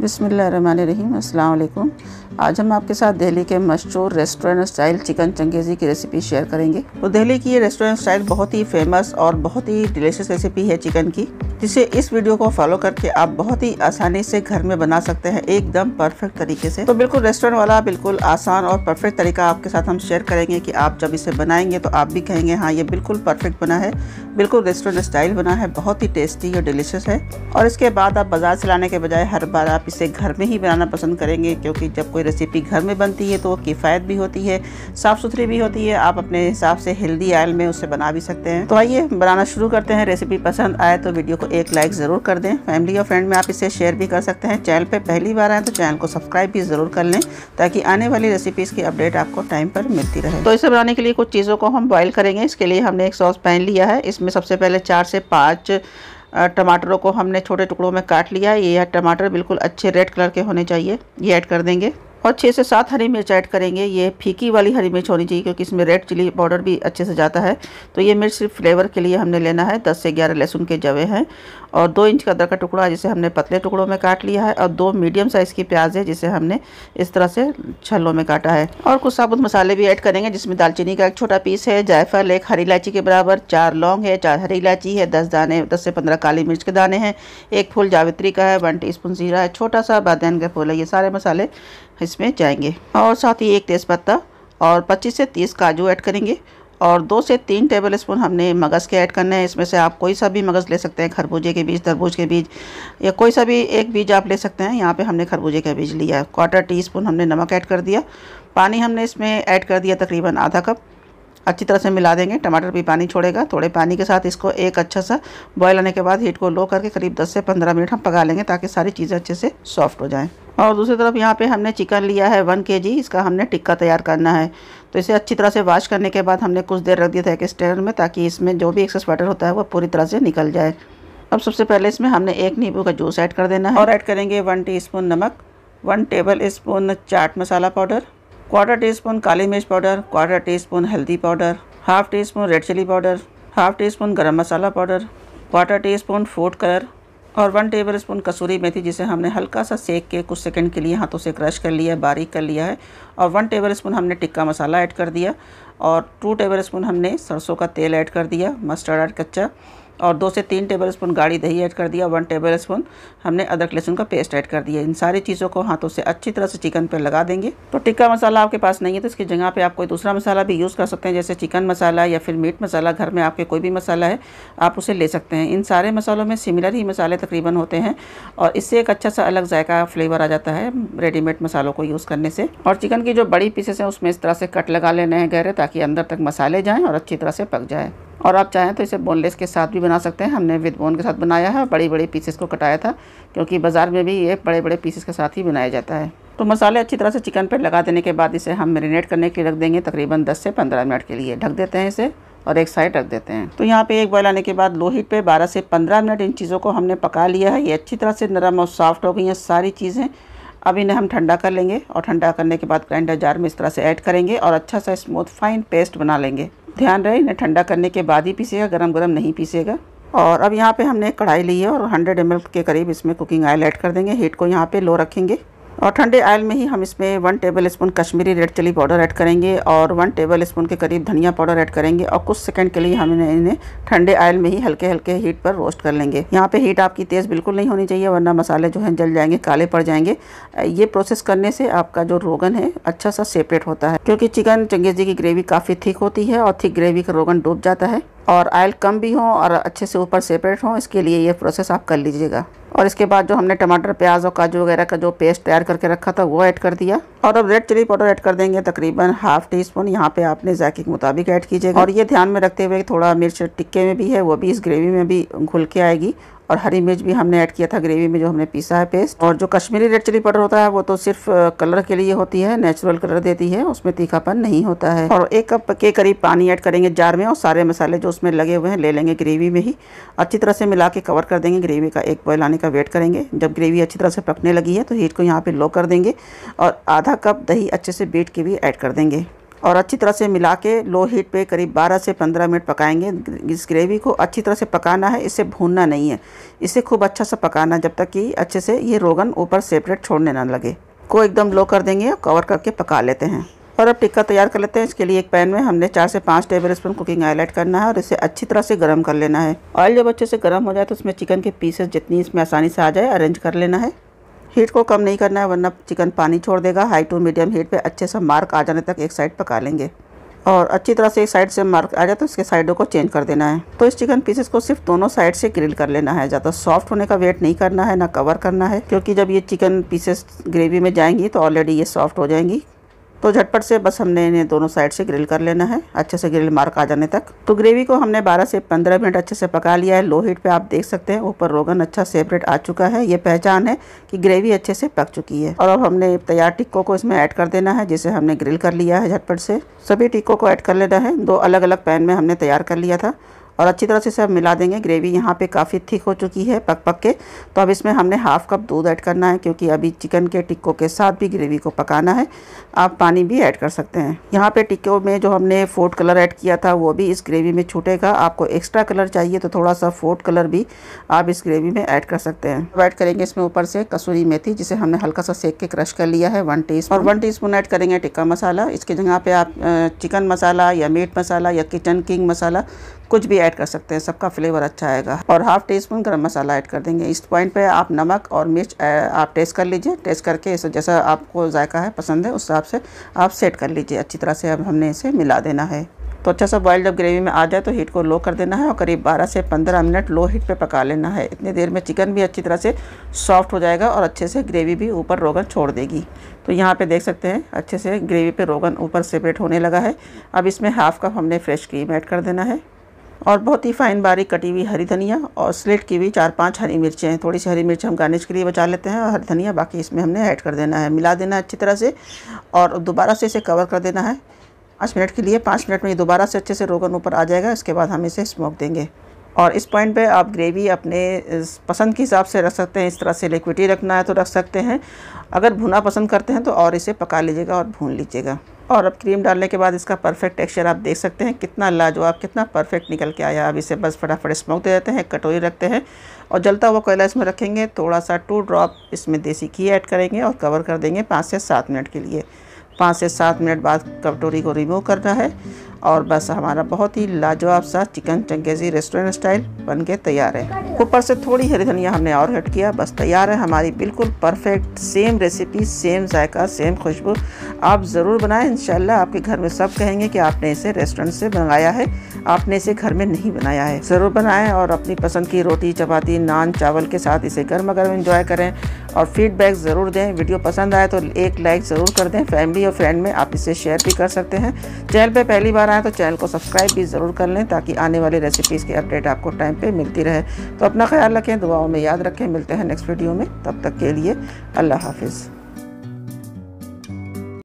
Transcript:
बिसमीम अल्लाम आज हम आपके साथ दिल्ली के मशहूर रेस्टोरेंट स्टाइल चिकन चंगेज़ी की रेसिपी शेयर करेंगे तो दिल्ली की ये रेस्टोरेंट स्टाइल बहुत ही फेमस और बहुत ही डिलीशियस रेसिपी है चिकन की जिसे इस वीडियो को फॉलो करके आप बहुत ही आसानी से घर में बना सकते हैं एकदम परफेक्ट तरीके से तो बिल्कुल रेस्टोरेंट वाला बिल्कुल आसान और परफेक्ट तरीका आपके साथ हम शेयर करेंगे कि आप जब इसे बनाएंगे तो आप भी कहेंगे हाँ ये बिल्कुल परफेक्ट बना है बिल्कुल रेस्टोरेंट स्टाइल बना है बहुत ही टेस्टी और डिलीशियस है और इसके बाद आप बाज़ार से लाने के बजाय हर बार आप इसे घर में ही बनाना पसंद करेंगे क्योंकि जब कोई रेसिपी घर में बनती है तो वो किफ़ायत भी होती है साफ़ सुथरी भी होती है आप अपने हिसाब से हेल्दी आयल में उसे बना भी सकते हैं तो आइए बनाना शुरू करते हैं रेसिपी पसंद आए तो वीडियो को एक लाइक ज़रूर कर दें फैमिली और फ्रेंड में आप इसे शेयर भी कर सकते हैं चैनल पर पहली बार आए तो चैनल को सब्सक्राइब भी ज़रूर कर लें ताकि आने वाली रेसिपीज़ की अपडेट आपको टाइम पर मिलती रहे तो इसे बनाने के लिए कुछ चीज़ों को हम बॉयल करेंगे इसके लिए हमने एक सॉस पैन लिया है इसमें सबसे पहले चार से पाँच टमाटरों को हमने छोटे टुकड़ों में काट लिया ये टमाटर बिल्कुल अच्छे रेड कलर के होने चाहिए ये ऐड कर देंगे और छः से सात हरी मिर्च ऐड करेंगे ये फीकी वाली हरी मिर्च होनी चाहिए क्योंकि इसमें रेड चिली पाउडर भी अच्छे से जाता है तो ये मिर्च सिर्फ फ्लेवर के लिए हमने लेना है दस से ग्यारह लहसुन के जवे हैं और दो इंच का अदरक का टुकड़ा जिसे हमने पतले टुकड़ों में काट लिया है और दो मीडियम साइज़ की प्याज है जिसे हमने इस तरह से छलों में काटा है और कुछ साबुत मसाले भी ऐड करेंगे जिसमें दालचीनी का एक छोटा पीस है जायफल एक हरी इलायची के बराबर चार लौंग है चार हरी इलायची है दस दाने दस से पंद्रह काली मिर्च के दाने हैं एक फूल जावित्री का है वन टी स्पून जीरा है छोटा सा बादन का फूल है ये सारे मसाले इसमें जाएंगे और साथ ही एक तेज़पत्ता और 25 से 30 काजू ऐड करेंगे और दो से तीन टेबल स्पून हमने मगज़ के ऐड करने हैं इसमें से आप कोई सा भी मगज़ ले सकते हैं खरबूजे के बीज तरबूज के बीज या कोई सा भी एक बीज आप ले सकते हैं यहाँ पे हमने खरबूजे का बीज लिया है क्वार्टर टी स्पून हमने नमक ऐड कर दिया पानी हमने इसमें ऐड कर दिया तकरीबन आधा कप अच्छी तरह से मिला देंगे टमाटर भी पानी छोड़ेगा थोड़े पानी के साथ इसको एक अच्छा सा बॉयल आने के बाद हीट को लो करके करीब 10 से 15 मिनट हम पका लेंगे ताकि सारी चीज़ें अच्छे से सॉफ्ट हो जाएँ और दूसरी तरफ यहाँ पे हमने चिकन लिया है वन के जी इसका हमने टिक्का तैयार करना है तो इसे अच्छी तरह से वाश करने के बाद हमने कुछ देर रख दिया था एक स्टैंड में ताकि इसमें जो भी एक्सेस वाटर होता है वो पूरी तरह से निकल जाए अब सबसे पहले इसमें हमने एक नींबू का जूस ऐड कर देना है और ऐड करेंगे वन टी नमक one tablespoon chaat masala powder quarter teaspoon काली मिर्च पाउडर क्वार्टर टी स्पून हल्दी powder half teaspoon red chilli powder half teaspoon garam masala powder quarter teaspoon food colour और one tablespoon kasuri methi जिसे हमने हल्का सा सेक के कुछ सेकंड के लिए हाथों से क्रश कर लिया है बारीक कर लिया है और वन टेबल स्पून हमने टिक्का मसाला ऐड कर दिया और टू टेबल स्पून हमने सरसों का तेल ऐड कर दिया मस्टर्ड ऐड कच्चा और दो से तीन टेबल स्पून गाढ़ी दही ऐड कर दिया वन टेबल स्पून हमने अदरक लहसुन का पेस्ट ऐड कर दिया इन सारी चीज़ों को हाथों से अच्छी तरह से चिकन पर लगा देंगे तो टिक्का मसाला आपके पास नहीं है तो इसकी जगह पर आप कोई दूसरा मसाला भी यूज़ कर सकते हैं जैसे चिकन मसाला या फिर मीट मसाला घर में आपके कोई भी मसाला है आप उसे ले सकते हैं इन सारे मसालों में सिमिलर ही मसाले तकरीबन होते हैं और इससे एक अच्छा सा अलग जायका फ्लेवर आ जाता है रेडीमेड मसालों को यूज़ करने से और चिकन की जो बड़ी पीसेस हैं उसमें इस तरह से कट लगा लेने हैं गहरे ताकि अंदर तक मसाले जाएँ और अच्छी तरह से पक जाए और आप चाहें तो इसे बोनलेस के साथ भी बना सकते हैं हमने विद बोन के साथ बनाया है बड़ी बड़े पीसेस को कटाया था क्योंकि बाज़ार में भी ये बड़े बड़े पीसेस के साथ ही बनाया जाता है तो मसाले अच्छी तरह से चिकन पर लगा देने के बाद इसे हम मेरीनेट करने के लिए रख देंगे तकरीबन 10 से 15 मिनट के लिए ढक देते हैं इसे और एक साइड रख देते हैं तो यहाँ पे एक बॉयल आने के बाद लो हीट पे 12 से 15 मिनट इन चीज़ों को हमने पका लिया है ये अच्छी तरह से नरम और सॉफ्ट हो गई हैं सारी चीज़ें अब इन्हें हम ठंडा कर लेंगे और ठंडा करने के बाद ग्राइंडर जार में इस तरह से ऐड करेंगे और अच्छा सा स्मूथ फाइन पेस्ट बना लेंगे ध्यान रहे इन्हें ठंडा करने के बाद ही पीसेगा गरम गरम नहीं पीसेगा और अब यहाँ पे हमने कढ़ाई ली है और 100 ml के करीब इसमें कुकिंग ऑयल ऐड कर देंगे हीट को यहाँ पे लो रखेंगे और ठंडे आयल में ही हम इसमें one tablespoon Kashmiri red chilli powder add करेंगे और वन टेबल स्पून के करीब धनिया पाउडर ऐड करेंगे और कुछ सेकंड के लिए हम इन्हें ठंडे आयल में ही हल्के हल्के हीट पर रोस्ट कर लेंगे यहाँ पे हीट आपकी तेज़ बिल्कुल नहीं होनी चाहिए वरना मसाले जो हैं जल जाएंगे काले पड़ जाएंगे ये प्रोसेस करने से आपका जो रोगन है अच्छा सा सेपरेट होता है क्योंकि चिकन चंगेजी की ग्रेवी काफ़ी थिक होती है और थिक ग्रेवी का रोगन डूब जाता है और आयल कम भी हो और अच्छे से ऊपर सेपरेट हो इसके लिए ये प्रोसेस आप कर लीजिएगा और इसके बाद जो हमने टमाटर प्याज और काजू वगैरह का जो पेस्ट तैयार करके रखा था वो ऐड कर दिया और अब रेड चिली पाउडर ऐड कर देंगे तकरीबन हाफ टी स्पून यहाँ पे आपने जायके के मुताबिक ऐड कीजिएगा और ये ध्यान में रखते हुए थोड़ा मिर्च टिक्के में भी है वो भी इस ग्रेवी में भी घुल के आएगी और हरी मिर्च भी हमने ऐड किया था ग्रेवी में जो हमने पीसा है पेस्ट और जो कश्मीरी रेड चिली पाउडर होता है वो तो सिर्फ कलर के लिए होती है नेचुरल कलर देती है उसमें तीखापन नहीं होता है और एक कप के करीब पानी ऐड करेंगे जार में और सारे मसाले जो उसमें लगे हुए हैं ले लेंगे ग्रेवी में ही अच्छी तरह से मिला के कवर कर देंगे ग्रेवी का एक बॉयल आने का वेट करेंगे जब ग्रेवी अच्छी तरह से पकने लगी है तो हीट को यहाँ पर लो कर देंगे और आधा कप दही अच्छे से बीट के भी ऐड कर देंगे और अच्छी तरह से मिला के लो हीट पे करीब 12 से 15 मिनट पकाएंगे इस ग्रेवी को अच्छी तरह से पकाना है इसे भूनना नहीं है इसे खूब अच्छा सा पकाना जब तक कि अच्छे से ये रोगन ऊपर सेपरेट छोड़ने ना लगे को एकदम लो कर देंगे और कवर करके पका लेते हैं और अब टिक्का तैयार कर लेते हैं इसके लिए एक पैन में हमने चार से पाँच tablespoon cooking oil add करना है और इसे अच्छी तरह से गर्म कर लेना है ऑयल जब अच्छे से गर्म हो जाए तो उसमें चिकन के पीसेस जितनी इसमें आसानी से आ जाए अरेंज कर लेना है हीट को कम नहीं करना है वरना चिकन पानी छोड़ देगा हाई टू मीडियम हीट पे अच्छे से मार्क आ जाने तक एक साइड पका लेंगे और अच्छी तरह से एक साइड से मार्क आ जाए तो इसके साइडों को चेंज कर देना है तो इस चिकन पीसेस को सिर्फ दोनों साइड से ग्रिल कर लेना है ज़्यादा सॉफ्ट होने का वेट नहीं करना है ना कवर करना है क्योंकि जब ये चिकन पीसेस ग्रेवी में जाएंगी तो ऑलरेडी ये सॉफ्ट हो जाएंगी तो झटपट से बस हमने इन्हें दोनों साइड से ग्रिल कर लेना है अच्छे से ग्रिल मार्क आ जाने तक तो ग्रेवी को हमने 12 से 15 मिनट अच्छे से पका लिया है लो हीट पे आप देख सकते हैं ऊपर रोगन अच्छा सेपरेट आ चुका है ये पहचान है कि ग्रेवी अच्छे से पक चुकी है और अब हमने तैयार टिक्को को इसमें ऐड कर देना है जिसे हमने ग्रिल कर लिया है झटपट से सभी टिक्को को ऐड कर लेना है दो अलग अलग पैन में हमने तैयार कर लिया था और अच्छी तरह से सब मिला देंगे ग्रेवी यहाँ पे काफ़ी थिक हो चुकी है पक पक के तो अब इसमें हमने हाफ़ कप दूध ऐड करना है क्योंकि अभी चिकन के टिक्कों के साथ भी ग्रेवी को पकाना है आप पानी भी ऐड कर सकते हैं यहाँ पे टिक्कों में जो हमने फोर्ट कलर ऐड किया था वो भी इस ग्रेवी में छूटेगा आपको एक्स्ट्रा कलर चाहिए तो थोड़ा सा फोर्ट कलर भी आप इस ग्रेवी में ऐड कर सकते हैं ऐड करेंगे इसमें ऊपर से कसूरी मेथी जिसे हमने हल्का सा सेक के क्रश कर लिया है वन टी और वन टी ऐड करेंगे टिक्का मसाला इसकी जगह पर आप चिकन मसाला या मीट मसाला या किचन किंग मसाला कुछ भी ऐड कर सकते हैं सबका फ्लेवर अच्छा आएगा और हाफ टी स्पून गर्म मसाला ऐड कर देंगे इस पॉइंट पे आप नमक और मिर्च आप टेस्ट कर लीजिए टेस्ट करके इसे जैसा आपको जायका है पसंद है उस हिसाब से आप सेट कर लीजिए अच्छी तरह से अब हमने इसे मिला देना है तो अच्छा सा बॉयल जब ग्रेवी में आ जाए तो हीट को लो कर देना है और करीब 12 से 15 मिनट लो हीट पे पका लेना है इतनी देर में चिकन भी अच्छी तरह से सॉफ्ट हो जाएगा और अच्छे से ग्रेवी भी ऊपर रोगन छोड़ देगी तो यहाँ पे देख सकते हैं अच्छे से ग्रेवी पे रोगन ऊपर सेपरेट होने लगा है अब इसमें हाफ़ कप हमने फ्रेश क्रीम ऐड कर देना है और बहुत ही फाइन बारीक कटी हुई हरी धनिया और स्लेट की हुई चार पांच हरी मिर्चें हैं थोड़ी सी हरी मिर्च हम गार्निश के लिए बचा लेते हैं और हरी धनिया बाकी इसमें हमने ऐड कर देना है मिला देना है अच्छी तरह से और दोबारा से इसे कवर कर देना है पाँच मिनट के लिए पाँच मिनट में ये दोबारा से अच्छे से रोगन ऊपर आ जाएगा इसके बाद हम इसे स्मोक देंगे और इस पॉइंट पे आप ग्रेवी अपने पसंद के हिसाब से रख सकते हैं इस तरह से लिक्विटी रखना है तो रख सकते हैं अगर भुना पसंद करते हैं तो और इसे पका लीजिएगा और भून लीजिएगा और अब क्रीम डालने के बाद इसका परफेक्ट टेक्सचर आप देख सकते हैं कितना लाजवाब कितना परफेक्ट निकल के आया अब इसे बस फटाफट स्मोक दे देते हैं कटोरी रखते हैं और जलता हुआ कोयला इसमें रखेंगे थोड़ा सा टू ड्रॉप इसमें देसी घी ऐड करेंगे और कवर कर देंगे पाँच से सात मिनट के लिए पाँच से सात मिनट बाद कटोरी को रिमूव करना है और बस हमारा बहुत ही लाजवाब सा चिकन चंगेजी रेस्टोरेंट स्टाइल बन के तैयार है ऊपर से थोड़ी हरी धनिया हमने और हट किया बस तैयार है हमारी बिल्कुल परफेक्ट सेम रेसिपी सेम जायका सेम खुशबू आप ज़रूर बनाएं इन आपके घर में सब कहेंगे कि आपने इसे रेस्टोरेंट से मंगाया है आपने इसे घर में नहीं बनाया है ज़रूर बनाएं और अपनी पसंद की रोटी चपाती नान चावल के साथ इसे गर्मा गर्म इंजॉय करें और फीडबैक ज़रूर दें वीडियो पसंद आए तो एक लाइक ज़रूर कर दें फैमिली और फ्रेंड में आप इसे शेयर भी कर सकते हैं चैनल पर पहली बार आएँ तो चैनल को सब्सक्राइब भी ज़रूर कर लें ताकि आने वाली रेसिपीज़ की अपडेट आपको टाइम पर मिलती रहे तो अपना ख्याल रखें दुआओं में याद रखें मिलते हैं नेक्स्ट वीडियो में तब तक के लिए अल्लाह हाफिज़